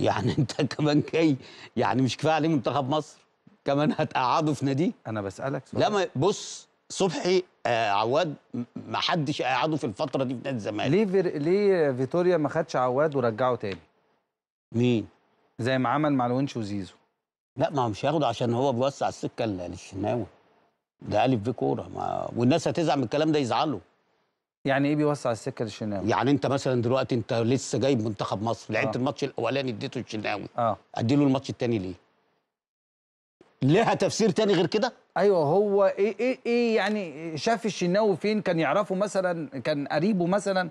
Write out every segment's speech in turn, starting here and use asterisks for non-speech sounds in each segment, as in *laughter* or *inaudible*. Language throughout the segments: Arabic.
يعني انت *laughs* كمان جاي يعني مش كفايه عليه منتخب مصر كمان هتقعده في ناديه انا بسالك سؤال لا بص صبحي آه عواد ما حدش قعده في الفتره دي في نادي الزمالك ليه فير... ليه فيتوريا ما خدش عواد ورجعه تاني مين زي ما عمل مع الونش وزيزو لا ما هو مش هياخده عشان هو بيوسع السكه للشناوي ده الف في كوره ما... والناس هتزعل من الكلام ده يزعلوا يعني ايه بيوسع السكه للشناوي؟ يعني انت مثلا دلوقتي انت لسه جايب منتخب مصر لعبت آه. الماتش الاولاني اديته الشناوي اه اديله الماتش الثاني ليه؟ لها تفسير تاني غير كده؟ ايوه هو ايه ايه ايه يعني شاف الشناوي فين كان يعرفه مثلا كان قريبه مثلا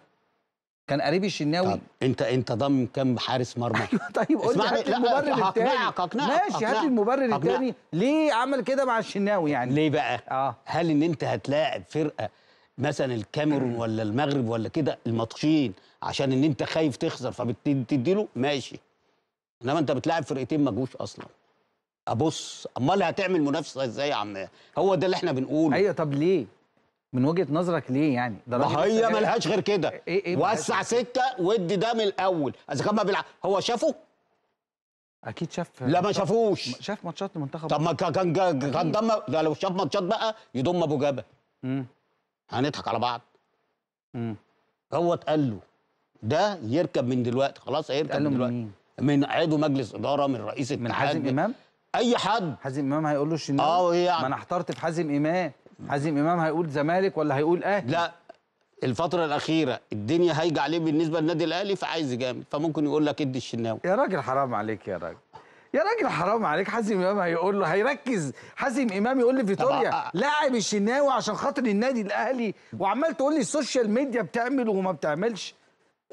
كان قريب الشناوي طب انت انت ضم كم حارس مرمى؟ *laughs* ايوه طيب قول لي هات المبرر الثاني ماشي هات المبرر الثاني ليه عمل كده مع الشناوي يعني؟ ليه بقى؟ اه هل ان انت هتلاعب فرقه مثلا الكاميرون ولا المغرب ولا كده الماتشين عشان ان انت خايف تخسر فبتدي له ماشي انما انت بتلاعب فرقتين ما جوش اصلا ابص امال هتعمل منافسه ازاي يا عم هو ده اللي احنا بنقوله ايوه طب ليه من وجهه نظرك ليه يعني ده ما هي ملهاش غير كده إيه إيه, إيه وسع سكه وادي ده من الاول اذا كان ما بيلعب هو شافه اكيد شاف لا ما شافوش شاف ماتشات المنتخب طب ما كان كان ضم ده لو شاف ماتشات بقى يضم ابو جبل امم هنضحك على بعض امم هو اتقال له ده يركب من دلوقتي خلاص هيركب من دلوقتي من, من عضو مجلس اداره من رئيس الاتحاد من حازم امام اي حد حازم امام هيقول له الشناوي اه يعني ما انا احترت في حازم امام حازم امام هيقول زمالك ولا هيقول اهلي لا الفترة الأخيرة الدنيا هايجة عليه بالنسبة للنادي الأهلي فعايز يجامل فممكن يقول لك ادي الشناوي يا راجل حرام عليك يا راجل يا راجل حرام عليك حازم امام هيقول له هيركز حازم امام يقول لي فيتوريا لاعب الشناوي عشان خاطر النادي الاهلي وعمال تقول لي السوشيال ميديا بتعمل وما بتعملش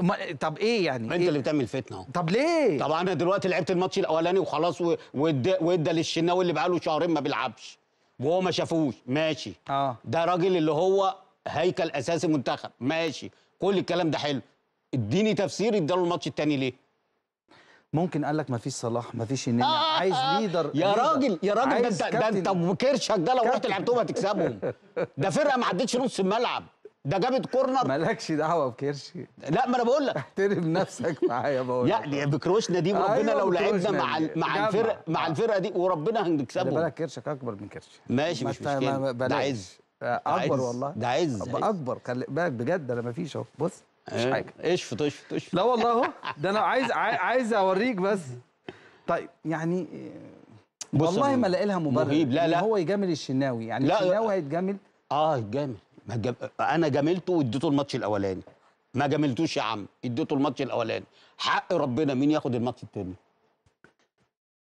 ما طب ايه يعني انت إيه؟ اللي بتعمل فتنه اهو طب ليه طب انا دلوقتي لعبت الماتش الاولاني وخلاص وادى وادى للشناوي اللي بقاله شهرين ما بيلعبش وهو ما شافوش ماشي اه ده راجل اللي هو هيكل اساسي منتخب ماشي كل الكلام ده حلو اديني تفسير اداله الماتش التاني ليه ممكن قال لك ما فيش صلاح ما فيش النني آه،, آه عايز ليدر آه. يا راجل يا راجل ده انت ده انت كرشك ده لو رحت لعبتهم هتكسبهم ده فرقه ما عدتش نص الملعب ده جابت كورنر مالكش دعوه بكرشي لا ما انا بقول لك احترم نفسك معايا بقول يعني بكروشنا دي وربنا أيوة لو لعبنا مع مع الفرق مع الفرقه دي وربنا هنكسبهم خلي بالك كرشك اكبر من كرشي ماشي مش مشكله ده عز آه، اكبر والله ده عز اكبر خلي بالك بجد انا ما فيش اهو بص مفيش إيه؟ حاجه اشفط اشفط اشفط لا والله اهو ده انا عايز *laughs* عايز اوريك بس طيب يعني بص والله ما لاقي لها مبرر لا لا هو يجامل الشناوي يعني لا الشناوي آه. هيتجامل اه يتجامل جم... انا جاملته واديته الماتش الاولاني ما جاملتوش يا عم اديته الماتش الاولاني حق ربنا مين ياخد الماتش الثاني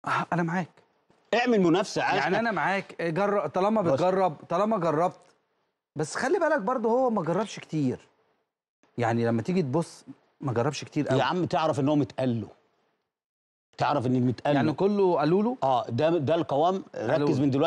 آه انا معاك اعمل منافسه عايز يعني انا معاك جرب طالما بتجرب طالما جربت بس خلي بالك برضه هو ما جربش كتير يعني لما تيجي تبص ما جربش كتير قوي يا عم تعرف ان هو متقال له تعرف ان متقال يعني كله قالوا له اه ده ده القوام ركز من دلوقتي